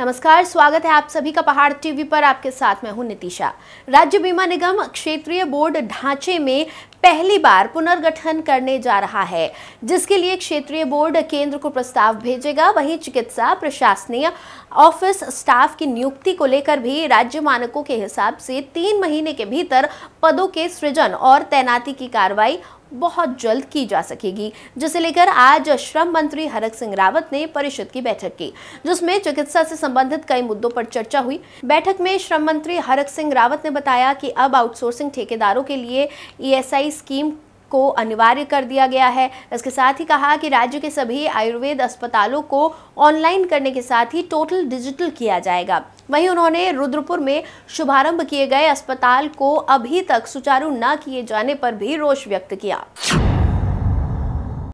नमस्कार स्वागत है आप सभी का पहाड़ टीवी पर आपके साथ मैं हूं नितिशा राज्य बीमा निगम क्षेत्रीय बोर्ड ढांचे में पहली बार पुनर्गठन करने जा रहा है जिसके लिए क्षेत्रीय बोर्ड केंद्र को प्रस्ताव भेजेगा वहीं चिकित्सा प्रशासनीय ऑफिस स्टाफ की नियुक्ति को लेकर भी राज्य मानकों के हिसाब से तीन महीने के भीतर पदों के सृजन और तैनाती की कार्रवाई बहुत जल्द की जा सकेगी जिसे लेकर आज श्रम मंत्री हरक सिंह रावत ने परिषद की बैठक की जिसमें चिकित्सा से संबंधित कई मुद्दों पर चर्चा हुई बैठक में श्रम मंत्री हरक सिंह रावत ने बताया कि अब आउटसोर्सिंग ठेकेदारों के लिए ईएसआई स्कीम को अनिवार्य कर दिया गया है इसके साथ ही कहा कि राज्य के सभी आयुर्वेद अस्पतालों को ऑनलाइन करने के साथ ही टोटल डिजिटल किया जाएगा वहीं उन्होंने रुद्रपुर में शुभारंभ किए गए अस्पताल को अभी तक सुचारू न किए जाने पर भी रोष व्यक्त किया